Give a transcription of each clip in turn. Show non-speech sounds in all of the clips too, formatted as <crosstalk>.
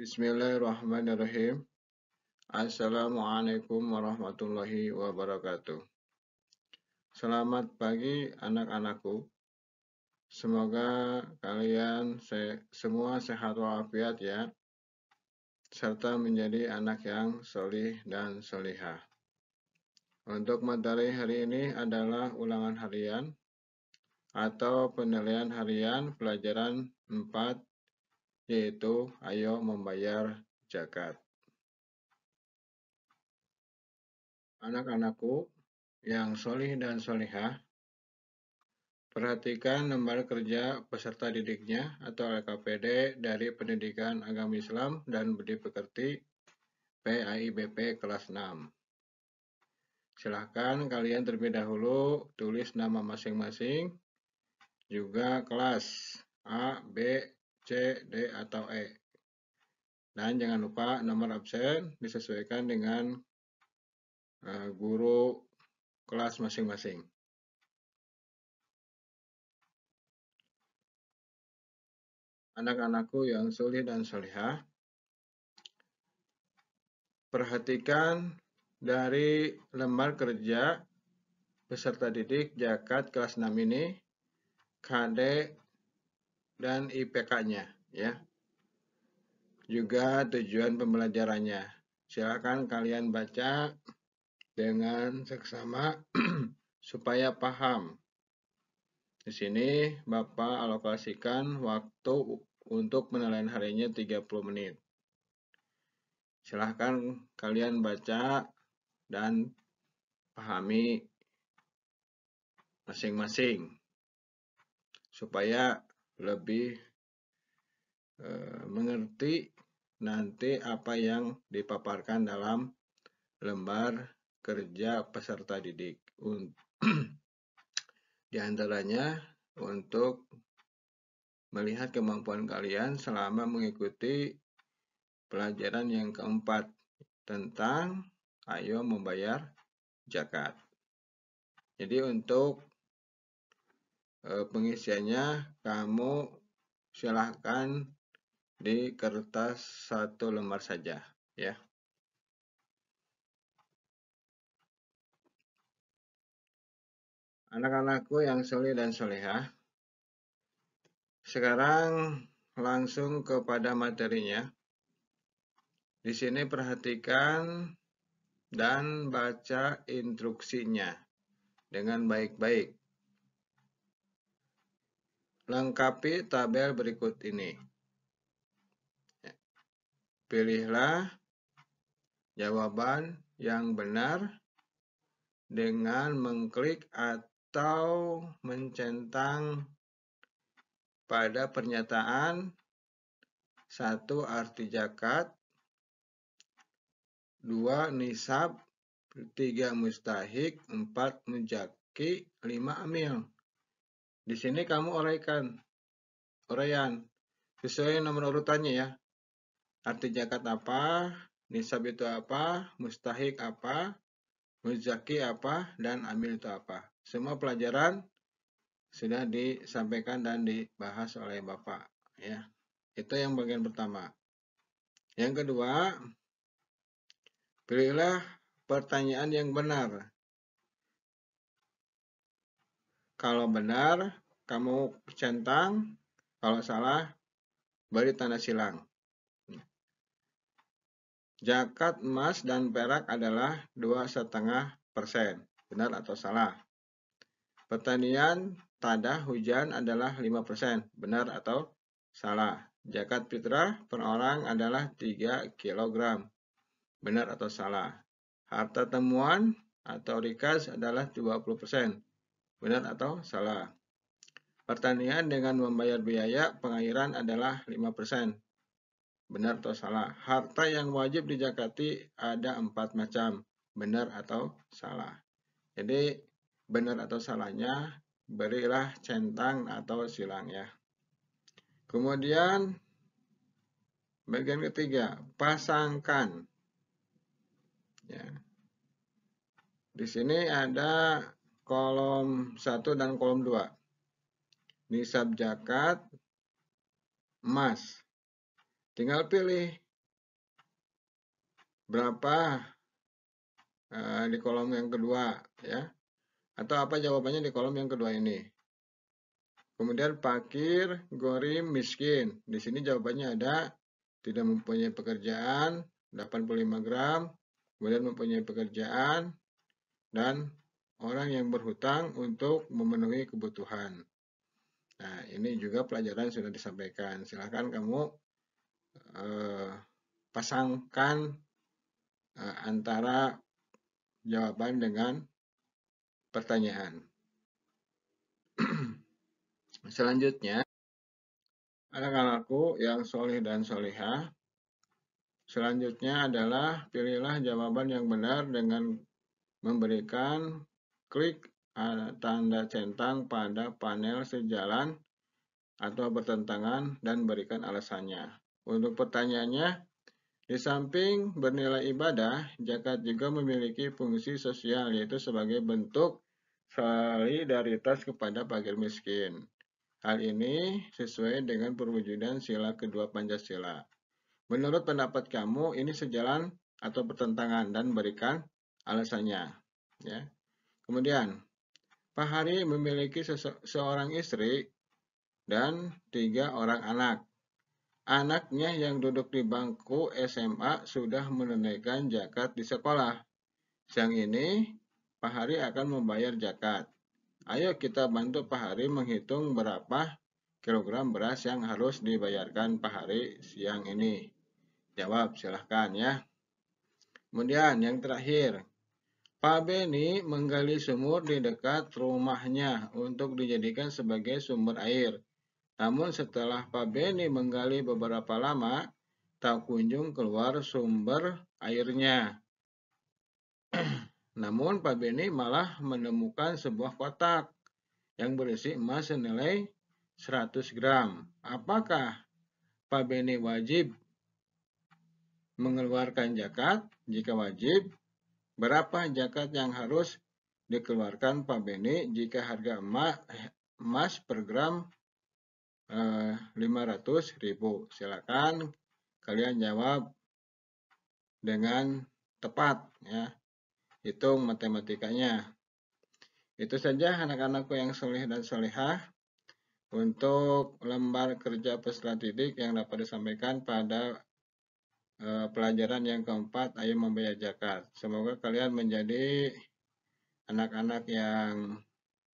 Bismillahirrahmanirrahim. Assalamualaikum warahmatullahi wabarakatuh. Selamat pagi anak-anakku. Semoga kalian se semua sehat walafiat ya, serta menjadi anak yang solih dan solihah. Untuk materi hari ini adalah ulangan harian atau penilaian harian pelajaran 4 yaitu ayo membayar zakat. Anak-anakku yang solih dan solihah, perhatikan lembar kerja peserta didiknya atau LKPD dari Pendidikan Agama Islam dan Budi Pekerti PAIBP kelas 6. Silahkan kalian terlebih dahulu tulis nama masing-masing, juga kelas A, B, D, atau E. Dan jangan lupa nomor absen disesuaikan dengan eh, guru kelas masing-masing. Anak-anakku yang sulit dan solihah, perhatikan dari lembar kerja peserta didik jakat kelas 6 ini KD dan IPK-nya ya. Juga tujuan pembelajarannya. Silakan kalian baca dengan seksama <clears throat> supaya paham. Di sini Bapak alokasikan waktu untuk menelan harinya 30 menit. Silahkan kalian baca dan pahami masing-masing supaya lebih e, mengerti nanti apa yang dipaparkan dalam lembar kerja peserta didik. <clears throat> Di antaranya untuk melihat kemampuan kalian selama mengikuti pelajaran yang keempat tentang ayo membayar zakat. Jadi untuk Eh, pengisiannya kamu silahkan di kertas satu lembar saja ya. Anak-anakku yang soleh dan soleha, sekarang langsung kepada materinya. Di sini perhatikan dan baca instruksinya dengan baik-baik. Lengkapi tabel berikut ini. Ya. Pilihlah jawaban yang benar dengan mengklik atau mencentang pada pernyataan satu arti jakat, dua nisab, tiga mustahik, empat mujaki, lima amil. Di sini kamu uraikan, uraian sesuai nomor urutannya ya. Arti jakat apa, nisab itu apa, mustahik apa, muzaki apa, dan amil itu apa. Semua pelajaran sudah disampaikan dan dibahas oleh Bapak ya. Itu yang bagian pertama. Yang kedua, pilihlah pertanyaan yang benar. Kalau benar, kamu centang, kalau salah beri tanda silang. Jakat emas dan perak adalah dua setengah persen. Benar atau salah? Pertanian tada hujan adalah 5%. Benar atau salah? Jakat fitrah per orang adalah 3 kg. Benar atau salah? Harta temuan atau rikas adalah 20%. Benar atau salah? Pertanian dengan membayar biaya pengairan adalah 5%. Benar atau salah? Harta yang wajib dijakati ada empat macam. Benar atau salah? Jadi, benar atau salahnya, berilah centang atau silang ya. Kemudian, bagian ketiga, pasangkan. Ya. Di sini ada kolom 1 dan kolom 2 nisab jakat emas. Tinggal pilih berapa eh, di kolom yang kedua ya. Atau apa jawabannya di kolom yang kedua ini. Kemudian pakir, gorim, miskin. Di sini jawabannya ada tidak mempunyai pekerjaan 85 gram, kemudian mempunyai pekerjaan dan orang yang berhutang untuk memenuhi kebutuhan. Nah, ini juga pelajaran sudah disampaikan. Silahkan kamu eh, pasangkan eh, antara jawaban dengan pertanyaan. <clears throat> Selanjutnya, anak-anakku yang soleh dan solehah, selanjutnya adalah pilihlah jawaban yang benar dengan memberikan klik ada tanda centang pada panel sejalan atau bertentangan dan berikan alasannya. Untuk pertanyaannya, di samping bernilai ibadah, zakat juga memiliki fungsi sosial yaitu sebagai bentuk solidaritas kepada fakir miskin. Hal ini sesuai dengan perwujudan sila kedua Pancasila. Menurut pendapat kamu, ini sejalan atau bertentangan dan berikan alasannya. Ya. Kemudian, Pak Hari memiliki seorang istri dan tiga orang anak. Anaknya yang duduk di bangku SMA sudah menunaikan zakat di sekolah. Siang ini, Pak Hari akan membayar zakat. Ayo kita bantu Pak Hari menghitung berapa kilogram beras yang harus dibayarkan Pak Hari siang ini. Jawab, silahkan ya. Kemudian yang terakhir, Pak Beni menggali sumur di dekat rumahnya untuk dijadikan sebagai sumber air. Namun setelah Pak Beni menggali beberapa lama, tak kunjung keluar sumber airnya. <clears throat> Namun Pak Beni malah menemukan sebuah kotak yang berisi emas senilai 100 gram. Apakah Pak Beni wajib mengeluarkan zakat? Jika wajib, Berapa zakat yang harus dikeluarkan Pak Beni jika harga emas, per gram eh, rp 500 ribu? Silakan kalian jawab dengan tepat ya. Hitung matematikanya. Itu saja anak-anakku yang soleh dan solehah untuk lembar kerja peserta didik yang dapat disampaikan pada Eh, pelajaran yang keempat, ayo membayar zakat. Semoga kalian menjadi anak-anak yang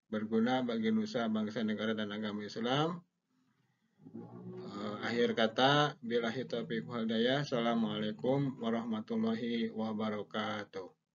berguna bagi nusa, bangsa, negara, dan agama Islam. Eh, akhir kata, bila taufiq wal Assalamualaikum warahmatullahi wabarakatuh.